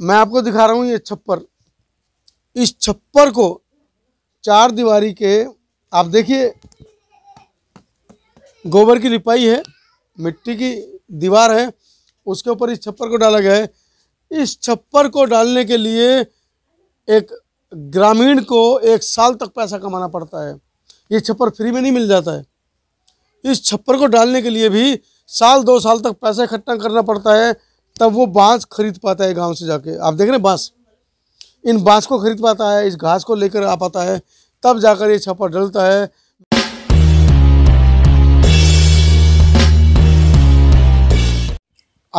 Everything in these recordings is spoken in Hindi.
मैं आपको दिखा रहा हूँ ये छप्पर इस छप्पर को चार दीवारी के आप देखिए गोबर की लिपाई है मिट्टी की दीवार है उसके ऊपर इस छप्पर को डाला गया है इस छप्पर को डालने के लिए एक ग्रामीण को एक साल तक पैसा कमाना पड़ता है ये छप्पर फ्री में नहीं मिल जाता है इस छप्पर को डालने के लिए भी साल दो साल तक पैसा इकट्ठा करना पड़ता है तब वो बांस खरीद पाता है गांव से जाके आप देख रहे हैं बांस इन बांस को खरीद पाता है इस घास को लेकर आ पाता है तब जाकर ये छप्पर डलता है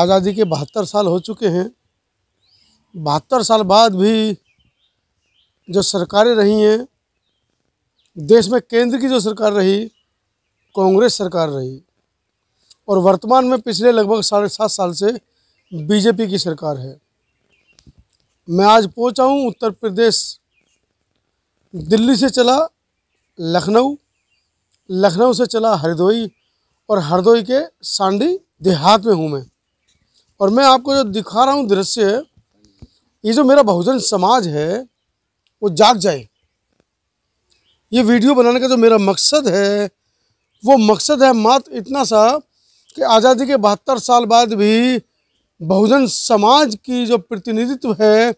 आज़ादी के बहत्तर साल हो चुके हैं बहत्तर साल बाद भी जो सरकारें रही हैं देश में केंद्र की जो सरकार रही कांग्रेस सरकार रही और वर्तमान में पिछले लगभग साढ़े सात साल से बीजेपी की सरकार है मैं आज पहुंचा हूं उत्तर प्रदेश दिल्ली से चला लखनऊ लखनऊ से चला हरदोई और हरदोई के सांडी देहात में हूं मैं और मैं आपको जो दिखा रहा हूं दृश्य ये जो मेरा बहुजन समाज है वो जाग जाए ये वीडियो बनाने का जो मेरा मकसद है वो मकसद है मात्र इतना सा कि आज़ादी के बहत्तर साल बाद भी बहुजन समाज की जो प्रतिनिधित्व है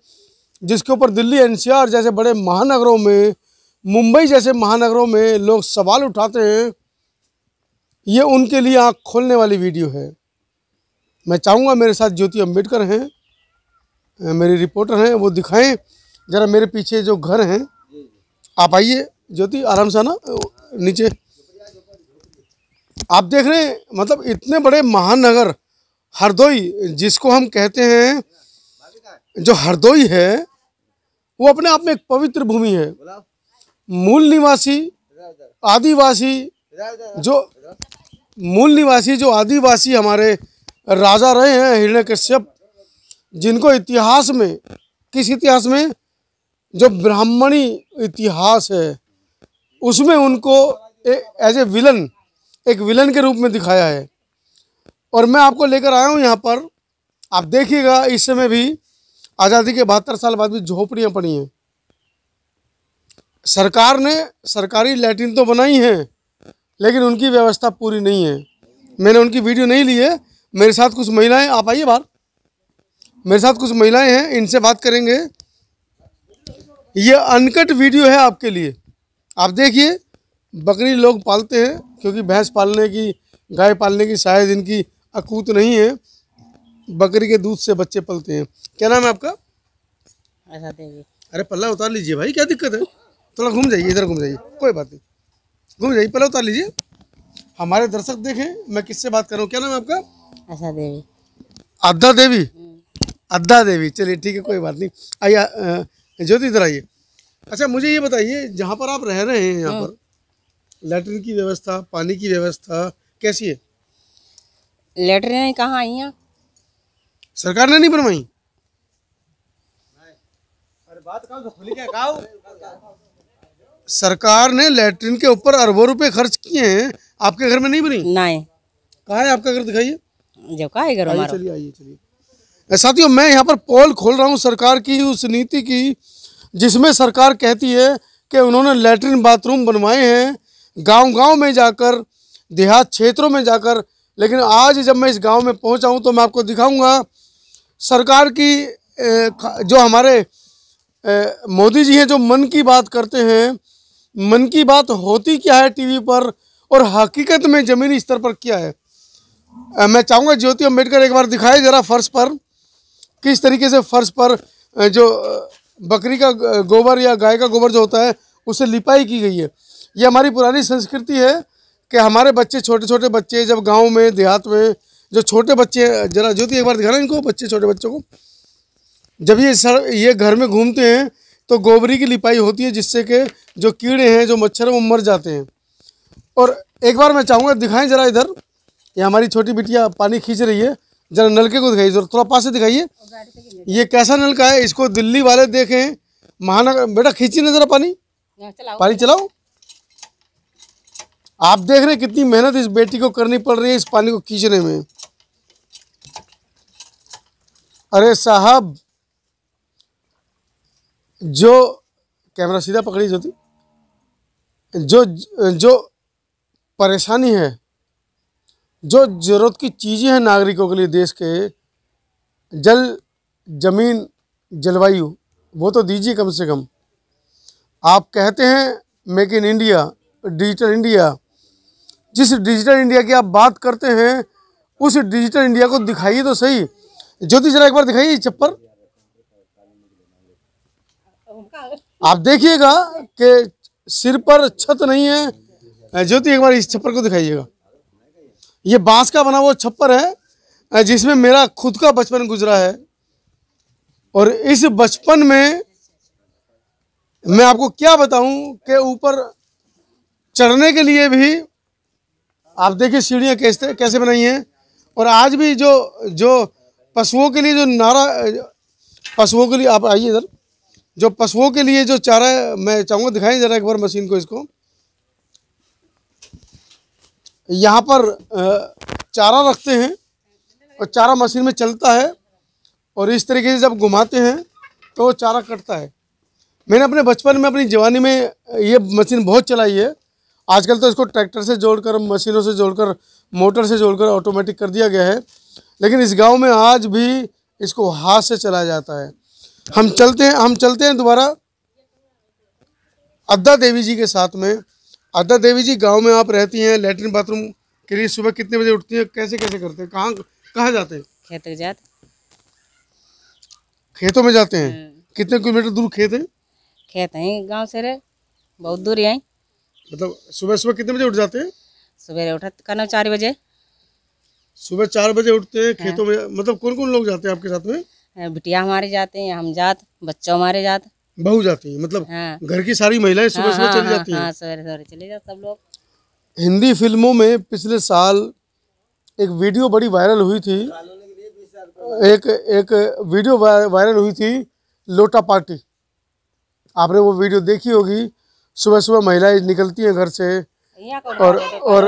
जिसके ऊपर दिल्ली एनसीआर जैसे बड़े महानगरों में मुंबई जैसे महानगरों में लोग सवाल उठाते हैं ये उनके लिए आँख खोलने वाली वीडियो है मैं चाहूँगा मेरे साथ ज्योति अम्बेडकर हैं मेरी रिपोर्टर हैं वो दिखाएं ज़रा मेरे पीछे जो घर हैं आप आइए ज्योति आराम से ना नीचे आप देख रहे हैं मतलब इतने बड़े महानगर हरदोई जिसको हम कहते हैं जो हरदोई है वो अपने आप में एक पवित्र भूमि है मूल निवासी आदिवासी जो मूल निवासी जो आदिवासी हमारे राजा रहे हैं हिरण्य कश्यप जिनको इतिहास में किस इतिहास में जो ब्राह्मणी इतिहास है उसमें उनको एज ए विलन एक विलन के रूप में दिखाया है और मैं आपको लेकर आया हूँ यहाँ पर आप देखिएगा इस समय भी आज़ादी के बहत्तर साल बाद भी झोपड़ियाँ पड़ी हैं सरकार ने सरकारी लेटिन तो बनाई हैं लेकिन उनकी व्यवस्था पूरी नहीं है मैंने उनकी वीडियो नहीं ली है मेरे साथ कुछ महिलाएं आप आइए बाहर मेरे साथ कुछ महिलाएं हैं इनसे बात करेंगे ये अनकट वीडियो है आपके लिए आप देखिए बकरी लोग पालते हैं क्योंकि भैंस पालने की गाय पालने की शायद इनकी अकूत नहीं है बकरी के दूध से बच्चे पलते हैं क्या नाम है आपका अरे पल्ला उतार लीजिए भाई क्या दिक्कत है थोड़ा घूम जाइए इधर घूम जाइए कोई बात नहीं घूम जाइए पल्ला उतार लीजिए हमारे दर्शक देखें मैं किससे बात कर रहा हूँ क्या नाम है आपका आशा देवी अद्दा देवी हम्म। अद्दा देवी चलिए ठीक है कोई बात नहीं आइए ज्योति इधर आइए अच्छा मुझे ये बताइए जहाँ पर आप रह रहे हैं यहाँ हाँ। पर लेटरिन की व्यवस्था पानी की व्यवस्था कैसी है लेटरें कहाँ आई हैं सरकार ने नहीं बनवाई तो सरकार ने लेटरिन के ऊपर अरबों रुपए खर्च किए हैं आपके घर में नहीं बनी नहीं कहा है आपका घर दिखाइए जब कहा घर हमारा चलिए आइए चलिए साथियों मैं यहाँ पर पोल खोल रहा हूँ सरकार की उस नीति की जिसमें सरकार कहती है कि उन्होंने लेटरिन बाथरूम बनवाए हैं गांव गांव में जाकर देहात क्षेत्रों में जाकर लेकिन आज जब मैं इस गांव में पहुंचा हूं तो मैं आपको दिखाऊंगा सरकार की जो हमारे मोदी जी हैं जो मन की बात करते हैं मन की बात होती क्या है टीवी पर और हकीकत में ज़मीनी स्तर पर क्या है मैं चाहूँगा ज्योति अम्बेडकर एक बार दिखाए ज़रा फर्श पर किस तरीके से फर्श पर जो बकरी का गोबर या गाय का गोबर जो होता है उसे लिपाई की गई है ये हमारी पुरानी संस्कृति है कि हमारे बच्चे छोटे छोटे बच्चे जब गांव में देहात में जो छोटे बच्चे जरा ज्योति एक बार दिखाना इनको बच्चे छोटे बच्चों को जब ये सर ये घर में घूमते हैं तो गोबरी की लिपाई होती है जिससे कि जो कीड़े हैं जो मच्छर हैं वो मर जाते हैं और एक बार मैं चाहूँगा दिखाएँ ज़रा इधर ये हमारी छोटी बिटिया पानी खींच रही है ज़रा नलके को दिखाइए जरा थोड़ा पास से दिखाइए ये कैसा नलका है इसको दिल्ली वाले देखें महानगर बेटा खींची ना ज़रा पानी पानी चलाओ आप देख रहे हैं कितनी मेहनत इस बेटी को करनी पड़ रही है इस पानी को खींचने में अरे साहब जो कैमरा सीधा पकड़ी जाती जो जो परेशानी है जो ज़रूरत की चीज़ें हैं नागरिकों के लिए देश के जल जमीन जलवायु वो तो दीजिए कम से कम आप कहते हैं make in India digital India जिस डिजिटल इंडिया की आप बात करते हैं उस डिजिटल इंडिया को दिखाइए तो सही ज्योति जरा एक बार दिखाइए चप्पल आप देखिएगा कि सिर पर छत नहीं है ज्योति एक बार इस छप्पर को दिखाइएगा ये बांस का बना हुआ छप्पर है जिसमें मेरा खुद का बचपन गुजरा है और इस बचपन में मैं आपको क्या बताऊं कि ऊपर चढ़ने के लिए भी आप देखिए सीढ़ियाँ कैसे कैसे बनाई हैं और आज भी जो जो पशुओं के लिए जो नारा पशुओं के लिए आप आइए इधर जो पशुओं के लिए जो चारा मैं चाहूँगा दिखाएं ज़रा एक बार मशीन को इसको यहाँ पर चारा रखते हैं और चारा मशीन में चलता है और इस तरीके से जब घुमाते हैं तो चारा कटता है मैंने अपने बचपन में अपनी जवानी में ये मशीन बहुत चलाई है आजकल तो इसको ट्रैक्टर से जोड़कर मशीनों से जोड़कर मोटर से जोड़कर ऑटोमेटिक कर दिया गया है लेकिन इस गांव में आज भी इसको हाथ से चलाया जाता है हम चलते हैं हम चलते हैं दोबारा अद्दा देवी जी के साथ में अद्दा देवी जी गांव में आप रहती हैं लेटरिन बाथरूम के लिए सुबह कितने बजे उठती हैं कैसे कैसे करते हैं कहाँ कहाँ जाते हैं खेत जाते खेतों में जाते हैं हाँ। कितने किलोमीटर दूर खेत है खेत हैं गाँव से रे बहुत दूर यहीं मतलब सुबह सुबह कितने बजे उठ जाते हैं सवेरे उठा करना चार बजे सुबह चार बजे उठते हैं हाँ। खेतों में मतलब कौन कौन लोग जाते हैं आपके साथ में बिटिया हमारे जाते हैं हम जात बच्चों हमारे जात बहू जाती है मतलब हाँ घर की सारी महिलाएं सुबह हाँ, सुबह हाँ, चली जाती हैं हाँ सवेरे सवेरे चले जाते सब लोग हिंदी फिल्मों में पिछले साल एक वीडियो बड़ी वायरल हुई थी एक एक वीडियो वायरल हुई थी लोटा पार्टी आपने वो वीडियो देखी होगी सुबह सुबह महिलाएं निकलती हैं घर से और और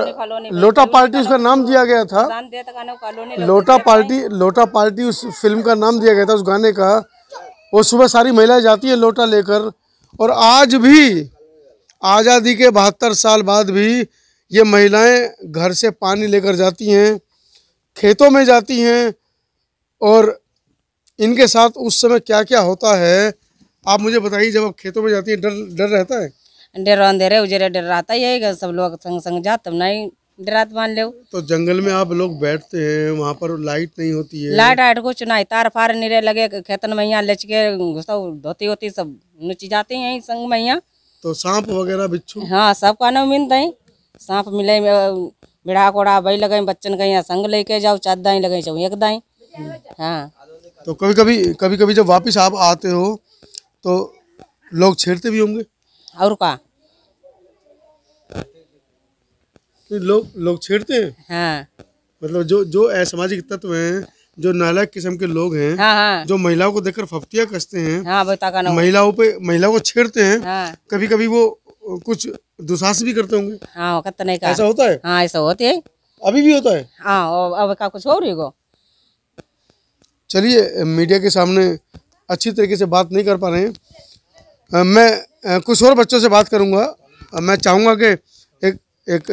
लोटा पार्टी उसका नाम दिया गया था लोटा पार्टी लोटा पार्टी उस फिल्म का नाम दिया गया था उस गाने का वो सुबह सारी महिलाएं जाती हैं लोटा लेकर और आज भी आज़ादी के बहत्तर साल बाद भी ये महिलाएं घर से पानी लेकर जाती हैं खेतों में जाती हैं और इनके साथ उस समय क्या क्या होता है आप मुझे बताइए जब आप खेतों में जाती हैं डर डर रहता है डेरा अंधेरे उजेरे डराता ही है सब लोग संग संग जा तब नहीं डरात तो मान ले तो जंगल में आप लोग बैठते हैं वहाँ पर लाइट नहीं होती है लाइट आइट कुछ नहीं तार फार निरे लगे खेतन मैया यहाँ लच के घुसा धोती होती सब नुची जाते हैं संग मैया तो सांप वगैरह बिच्छू हाँ सब का नाम मिलते हैं सांप मिले बिड़ा कोड़ा भाई लगे बच्चन कहीं संग लेके जाओ चार दाई लगे जाओ एक दाई हाँ तो कभी कभी कभी कभी जब वापिस आप आते हो तो लोग छेड़ते भी होंगे और का लोग लोग छेड़ते हैं हाँ मतलब जो जो असामाजिक तत्व हैं जो नालायक किस्म के लोग हैं हाँ, हाँ। जो महिलाओं को देखकर फप्तियाँ कसते हैं हाँ, महिलाओं पे महिलाओं को छेड़ते हैं हाँ। कभी कभी वो कुछ दुशास भी करते होंगे हाँ, नहीं ऐसा होता है हाँ ऐसा होते है अभी भी होता है हाँ अब का कुछ और होगा चलिए मीडिया के सामने अच्छी तरीके से बात नहीं कर पा रहे हैं मैं कुछ और बच्चों से बात करूँगा मैं चाहूंगा कि एक, एक,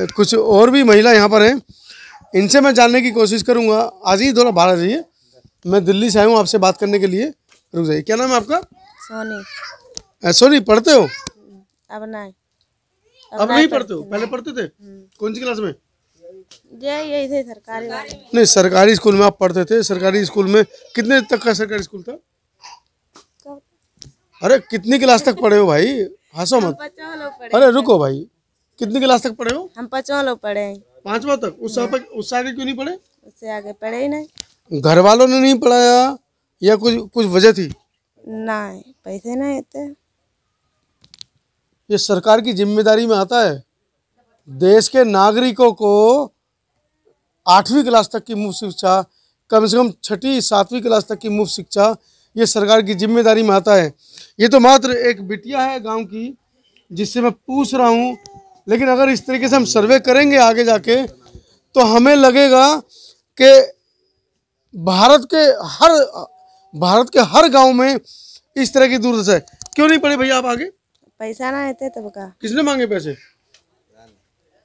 एक कुछ और भी महिला यहाँ पर हैं इनसे मैं जानने की कोशिश करूंगा आज ही थोड़ा बाहर आ जाइए मैं दिल्ली से आया हूँ आपसे बात करने के लिए रुक जाइए क्या नाम है आपका सोनी सोनी पढ़ते हो अब नहीं अब नहीं पढ़ते हो पहले पढ़ते थे हम्म। कौन सी क्लास में यही थे सरकारी नहीं सरकारी स्कूल में आप पढ़ते थे सरकारी स्कूल में कितने तक का सरकारी स्कूल था अरे कितनी क्लास तक पढ़े हो भाई हंसो मत अरे रुको भाई कितनी क्लास तक पढ़े हो हम पचवा लोग पढ़े हैं पांचवा तक उस उससे आगे क्यों नहीं पढ़े उससे आगे पढ़े ही नहीं घर वालों ने नहीं पढ़ाया या कुछ कुछ वजह थी ना पैसे नहीं होते ये सरकार की जिम्मेदारी में आता है देश के नागरिकों को आठवीं क्लास तक की मुफ्त शिक्षा कम से कम छठी सातवीं क्लास तक की मुफ्त शिक्षा ये सरकार की जिम्मेदारी में आता है ये तो मात्र एक बिटिया है गाँव की जिससे मैं पूछ रहा हूँ लेकिन अगर इस तरीके से हम सर्वे करेंगे आगे जाके तो हमें लगेगा कि भारत के हर भारत के हर गांव में इस तरह की दूरदशा है क्यों नहीं पड़े भैया आप आगे पैसा ना आते तब का किसने मांगे पैसे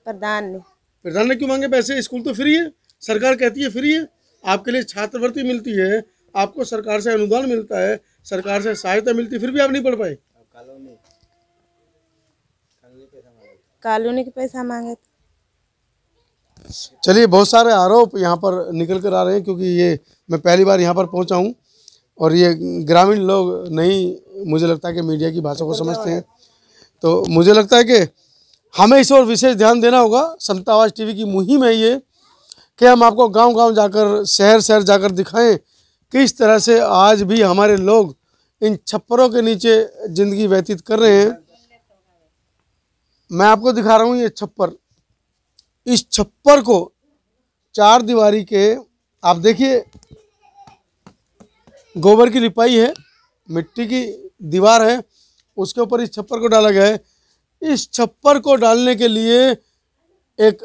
प्रधान ने प्रधान ने क्यों मांगे पैसे स्कूल तो फ्री है सरकार कहती है फ्री है आपके लिए छात्रवृत्ति मिलती है आपको सरकार से अनुदान मिलता है सरकार से सहायता मिलती फिर भी आप नहीं पढ़ पाए कॉलोनी के पैसा मांगे चलिए बहुत सारे आरोप यहाँ पर निकल कर आ रहे हैं क्योंकि ये मैं पहली बार यहाँ पर पहुँचा हूँ और ये ग्रामीण लोग नहीं मुझे लगता है कि मीडिया की भाषा को समझते हैं तो मुझे लगता है कि हमें इस और विशेष ध्यान देना होगा समता आवाज़ टीवी की मुहिम है ये कि हम आपको गांव-गांव जाकर शहर शहर जाकर दिखाएं किस तरह से आज भी हमारे लोग इन छप्परों के नीचे ज़िंदगी व्यतीत कर रहे हैं मैं आपको दिखा रहा हूँ ये छप्पर इस छप्पर को चार दीवारी के आप देखिए गोबर की लिपाई है मिट्टी की दीवार है उसके ऊपर इस छप्पर को डाला गया है इस छप्पर को डालने के लिए एक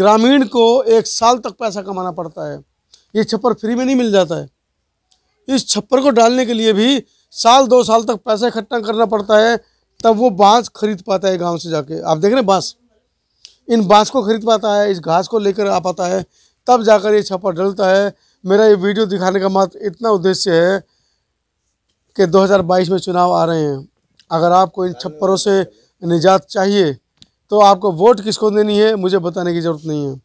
ग्रामीण को एक साल तक पैसा कमाना पड़ता है ये छप्पर फ्री में नहीं मिल जाता है इस छप्पर को डालने के लिए भी साल दो साल तक पैसा इकट्ठा करना पड़ता है तब वो बांस खरीद पाता है गांव से जाके आप देख रहे हैं बांस इन बांस को खरीद पाता है इस घास को लेकर आ पाता है तब जाकर ये छप्पर डलता है मेरा ये वीडियो दिखाने का मात्र इतना उद्देश्य है कि 2022 में चुनाव आ रहे हैं अगर आपको इन छप्परों से निजात चाहिए तो आपको वोट किसको देनी है मुझे बताने की ज़रूरत नहीं है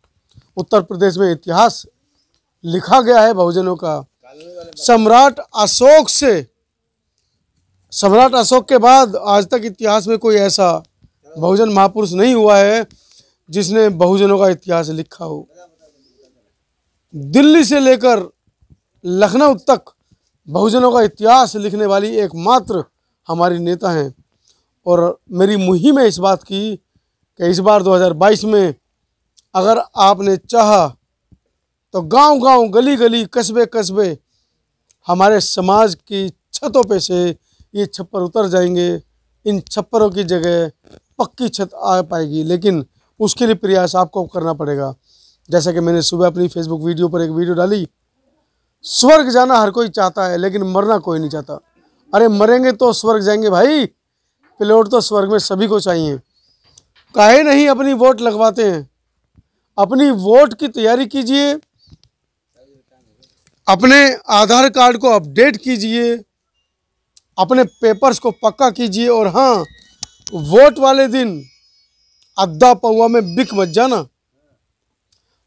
उत्तर प्रदेश में इतिहास लिखा गया है बहुजनों का सम्राट अशोक से सम्राट अशोक के बाद आज तक इतिहास में कोई ऐसा बहुजन महापुरुष नहीं हुआ है जिसने बहुजनों का इतिहास लिखा हो दिल्ली से लेकर लखनऊ तक बहुजनों का इतिहास लिखने वाली एकमात्र हमारी नेता हैं और मेरी मुहिम है इस बात की कि इस बार 2022 में अगर आपने चाहा तो गांव-गांव गली-गली कस्बे-कस्बे हमारे समाज की छतों पे से ये छप्पर उतर जाएंगे इन छप्परों की जगह पक्की छत आ पाएगी लेकिन उसके लिए प्रयास आपको करना पड़ेगा जैसा कि मैंने सुबह अपनी फेसबुक वीडियो पर एक वीडियो डाली स्वर्ग जाना हर कोई चाहता है लेकिन मरना कोई नहीं चाहता अरे मरेंगे तो स्वर्ग जाएंगे भाई प्लेट तो स्वर्ग में सभी को चाहिए काहे नहीं अपनी वोट लगवाते हैं अपनी वोट की तैयारी कीजिए अपने आधार कार्ड को अपडेट कीजिए अपने पेपर्स को पक्का कीजिए और हाँ वोट वाले दिन अद्दा पौवा में बिक मत जाना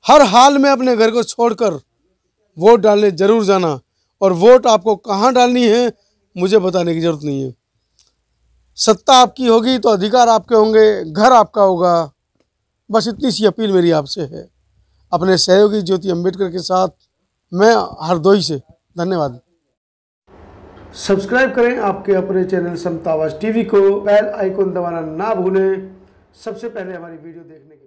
हर हाल में अपने घर को छोड़कर वोट डालने ज़रूर जाना और वोट आपको कहाँ डालनी है मुझे बताने की ज़रूरत नहीं है सत्ता आपकी होगी तो अधिकार आपके होंगे घर आपका होगा बस इतनी सी अपील मेरी आपसे है अपने सहयोगी ज्योति अंबेडकर के साथ मैं हरदोई से धन्यवाद सब्सक्राइब करें आपके अपने चैनल समतावाज टीवी को बेल आइकन दबाना ना भूलें सबसे पहले हमारी वीडियो देखने